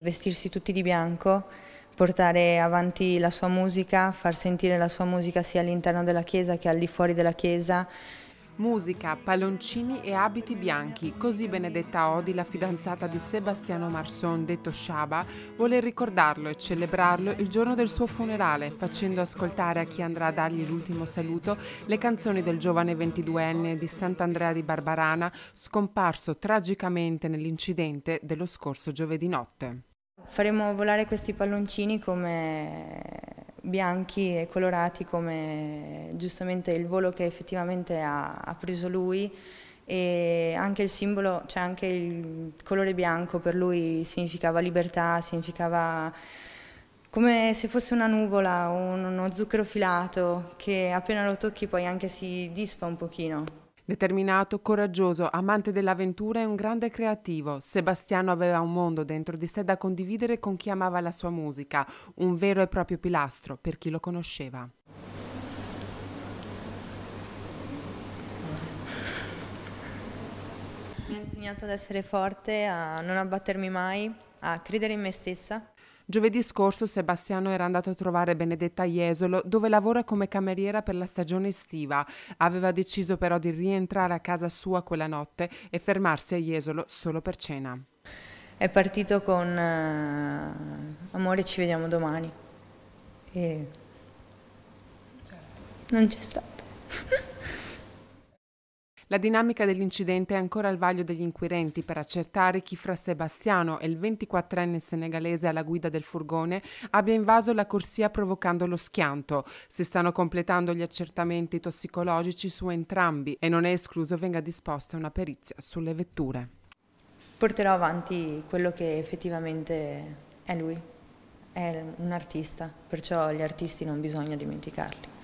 Vestirsi tutti di bianco, portare avanti la sua musica, far sentire la sua musica sia all'interno della chiesa che al di fuori della chiesa, Musica, palloncini e abiti bianchi, così Benedetta Odi, la fidanzata di Sebastiano Marson, detto Shaba, vuole ricordarlo e celebrarlo il giorno del suo funerale, facendo ascoltare a chi andrà a dargli l'ultimo saluto le canzoni del giovane 22enne di Sant'Andrea di Barbarana, scomparso tragicamente nell'incidente dello scorso giovedì notte. Faremo volare questi palloncini come bianchi e colorati come giustamente il volo che effettivamente ha, ha preso lui e anche il simbolo, cioè anche il colore bianco per lui significava libertà, significava come se fosse una nuvola o uno zucchero filato che appena lo tocchi poi anche si disfa un pochino. Determinato, coraggioso, amante dell'avventura e un grande creativo, Sebastiano aveva un mondo dentro di sé da condividere con chi amava la sua musica, un vero e proprio pilastro per chi lo conosceva. Mi ha insegnato ad essere forte, a non abbattermi mai, a credere in me stessa. Giovedì scorso Sebastiano era andato a trovare Benedetta Jesolo dove lavora come cameriera per la stagione estiva. Aveva deciso però di rientrare a casa sua quella notte e fermarsi a Jesolo solo per cena. È partito con uh, amore ci vediamo domani e non c'è stato. La dinamica dell'incidente è ancora al vaglio degli inquirenti per accertare chi fra Sebastiano e il 24enne senegalese alla guida del furgone abbia invaso la corsia provocando lo schianto. Si stanno completando gli accertamenti tossicologici su entrambi e non è escluso venga disposta una perizia sulle vetture. Porterò avanti quello che effettivamente è lui, è un artista, perciò gli artisti non bisogna dimenticarli.